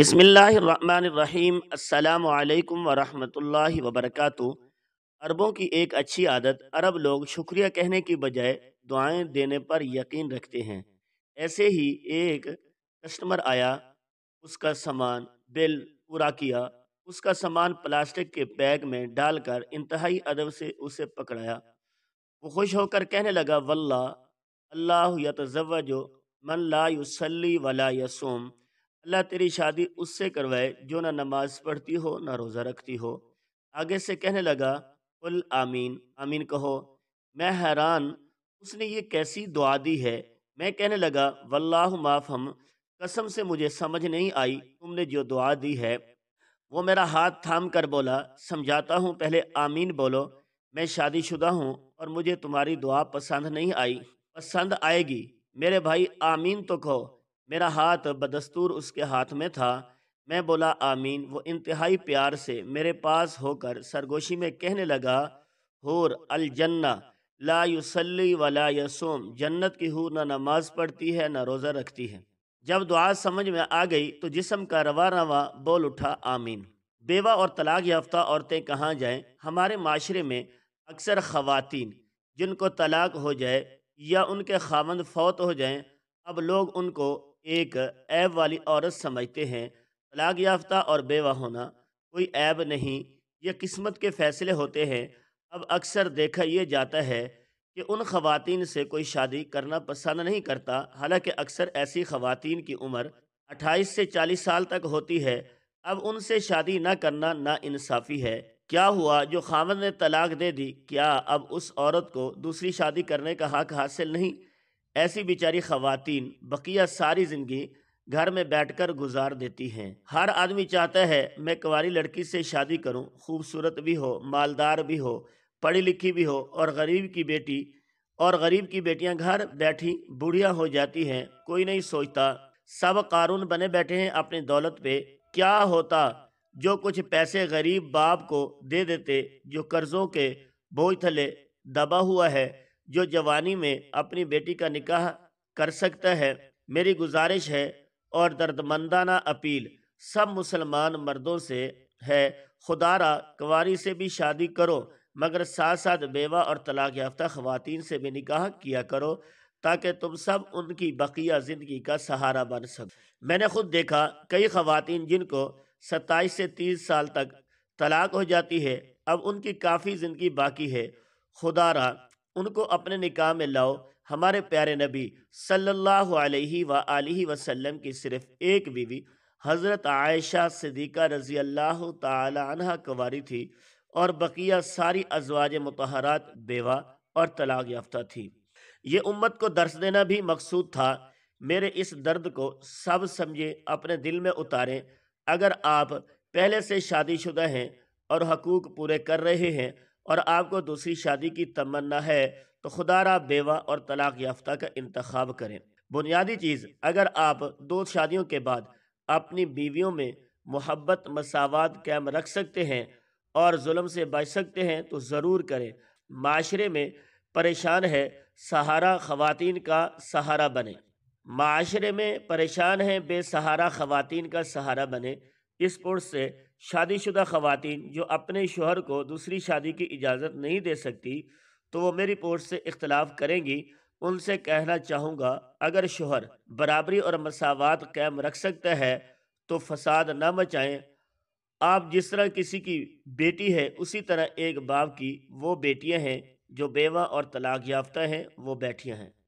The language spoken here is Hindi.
बिसमीम अल्लाम वरहमतुल्लाहि वबरकू अरबों की एक अच्छी आदत अरब लोग शुक्रिया कहने की बजाय दुआएं देने पर यकीन रखते हैं ऐसे ही एक कस्टमर आया उसका सामान बिल पूरा किया उसका सामान प्लास्टिक के बैग में डालकर इंतहाई अदब से उसे पकड़ाया वो खुश होकर कहने लगा वल्ला अल्लाह जो मन ला युसली वला यसोम अल्लाह तेरी शादी उससे करवाए जो ना नमाज पढ़ती हो ना रोज़ा रखती हो आगे से कहने लगा कुल आमीन आमीन कहो मैं हैरान उसने ये कैसी दुआ दी है मैं कहने लगा वल्लाह माफ हम कसम से मुझे समझ नहीं आई तुमने जो दुआ दी है वो मेरा हाथ थाम कर बोला समझाता हूँ पहले आमीन बोलो मैं शादीशुदा हूँ और मुझे तुम्हारी दुआ पसंद नहीं आई पसंद आएगी मेरे भाई आमीन तो कहो मेरा हाथ बदस्तूर उसके हाथ में था मैं बोला आमीन वो इंतहाई प्यार से मेरे पास होकर सरगोशी में कहने लगा हूर अलजन्ना ला युसली वला यसोम जन्नत की हूर ना नमाज पढ़ती है ना रोज़ा रखती है जब दुआ समझ में आ गई तो जिसम का रवा रवा बोल उठा आमीन बेवा और तलाक याफ्ता औरतें कहाँ जाएँ हमारे माशरे में अक्सर ख़वातीन जिनको तलाक हो जाए या उनके खामंद फौत हो जाएँ अब लोग उनको एक ऐब वाली औरत समझते हैं तलाक याफ्ता और बेवा होना कोई ऐब नहीं यह किस्मत के फैसले होते हैं अब अक्सर देखा यह जाता है कि उन खवतिन से कोई शादी करना पसंद नहीं करता हालांकि अक्सर ऐसी खवतिन की उम्र 28 से 40 साल तक होती है अब उनसे शादी ना करना इंसाफ़ी है क्या हुआ जो खामद ने तलाक दे दी क्या अब उस औरत को दूसरी शादी करने का हक हासिल नहीं ऐसी बेचारी खातन बकिया सारी ज़िंदगी घर में बैठकर गुजार देती हैं हर आदमी चाहता है मैं कुंवारी लड़की से शादी करूं, खूबसूरत भी हो मालदार भी हो पढ़ी लिखी भी हो और गरीब की बेटी और गरीब की बेटियां घर बैठी बूढ़िया हो जाती हैं कोई नहीं सोचता सब कानून बने बैठे हैं अपनी दौलत पे क्या होता जो कुछ पैसे गरीब बाप को दे देते जो कर्जों के बोझ थले दबा हुआ है जो जवानी में अपनी बेटी का निकाह कर सकता है मेरी गुजारिश है और दर्दमंदाना अपील सब मुसलमान मर्दों से है खुदारा कंवारी से भी शादी करो मगर साथ साथ बेवा और तलाक याफ्ता खवतिन से भी निकाह किया करो ताकि तुम सब उनकी बकिया ज़िंदगी का सहारा बन सको मैंने खुद देखा कई खवतिन जिनको सत्ताईस से तीस साल तक तलाक हो जाती है अब उनकी काफ़ी ज़िंदगी बाकी है खुदारा उनको अपने निकाह में लाओ हमारे प्यारे नबी सल्लल्लाहु अलैहि व आलिहि वसल्लम की सिर्फ एक बीवी हज़रत आयशा सदीक़ा रज़ी अल्लाह तहा कंवारी थी और बकिया सारी अजवाज मतहरात बेवा और तलाक याफ्ता थी ये उम्मत को दर्श देना भी मकसूद था मेरे इस दर्द को सब समझे अपने दिल में उतारें अगर आप पहले से शादीशुदा हैं और हकूक़ पूरे कर रहे हैं और आपको दूसरी शादी की तमन्ना है तो खुदारा बेवा और तलाक़ याफ्ता का इंतखब करें बुनियादी चीज़ अगर आप दो शादियों के बाद अपनी बीवियों में मोहब्बत मसावत कैम रख सकते हैं और जुल्म से बच सकते हैं तो ज़रूर करें माशरे में परेशान है सहारा ख़वातीन का सहारा बने माशरे में परेशान है बेसहारा ख़वातीन का सहारा बने इस पुरुष से शादीशुदा खवातीन जो अपने शोहर को दूसरी शादी की इजाज़त नहीं दे सकती तो वो मेरी पोस्ट से इख्तलाफ करेंगी उनसे कहना चाहूँगा अगर शोहर बराबरी और मसावत कैम रख सकता है तो फसाद न मचाएं आप जिस तरह किसी की बेटी है उसी तरह एक बाप की वो बेटियां हैं जो बेवा और तलाक याफ्ता हैं वो बैठियाँ हैं